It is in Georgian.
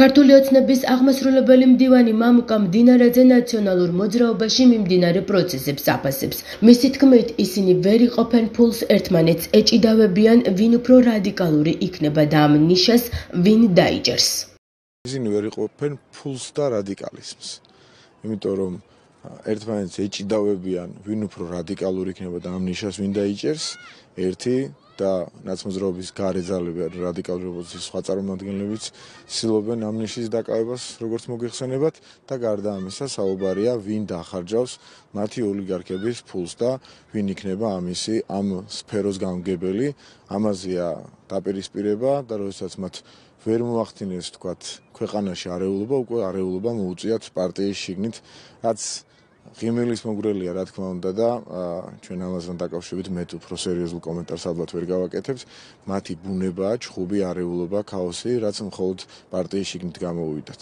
ქართული ოცნების აღმასრულებელი მდივანი მამუკა მდინარაძე ნაციონალურ მოძრაობაში მიმდინარე პროცესებს აფასებს. მისი თქმით, ისინი ვერ იყოფენ ფულს ერთმანეთს, ეჭიდავებიან, ვინ უფრო რადიკალური იქნება და ამ ნიშას ვინ დაიჭერს. ისინი ვერ იყოფენ ფულს და რადიკალიზმს. იმიტომ რომ ერთმანეთს ეჭიდავებიან, ვინ უფრო რადიკალური იქნება და ამ ნიშას ვინ დაიჭერს? ერთი და ნაცმოძრაობის გარეძალები რადიკალურობის სხვა წარმომადგენლებიც ცდილობენ ამ ნიშის დაკავებას როგორც მოგიხსენებათ და გარდა ამისა საუბარია ვინ დახარჯავს მათი ოლიგარქების ფულს და ვინ იქნება ამისი ამ სფეროს გამგებელი ამაზია დაპირისპირება და როდესაც მათ ვერ მოახდინეს თქვათ ქვეყანაში არეულობა უკვე არეულობა მოუწიათ პარტიის შიგნით რაც ღიმილის მოგვრელია რა თქმა უნდა და ჩვენ ამაზრან დაკავშირებით მეტ უფრო სერიოზულ კომენტარს ალბათ ვერ გავაკეთებთ. მათი ბუნება, ჩხუბი, არეულობა, ქაოსი, რაც მხოლოდ პარტიის შიგნით გამოუვიდათ.